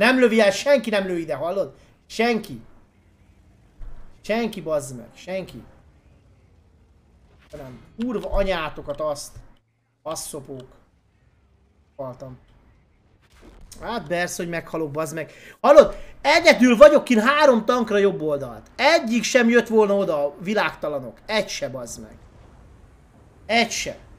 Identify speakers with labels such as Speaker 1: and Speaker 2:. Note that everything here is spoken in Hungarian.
Speaker 1: Nem lövi el, senki nem lő ide, hallod? Senki. Senki bazd meg, senki. Nem, kurva anyátokat azt. szopók. Haltam. Hát persze, hogy meghalok, bazd meg. Hallod? Egyedül vagyok kint három tankra jobb oldalt. Egyik sem jött volna oda, a világtalanok. Egy se, bazd meg. Egy se.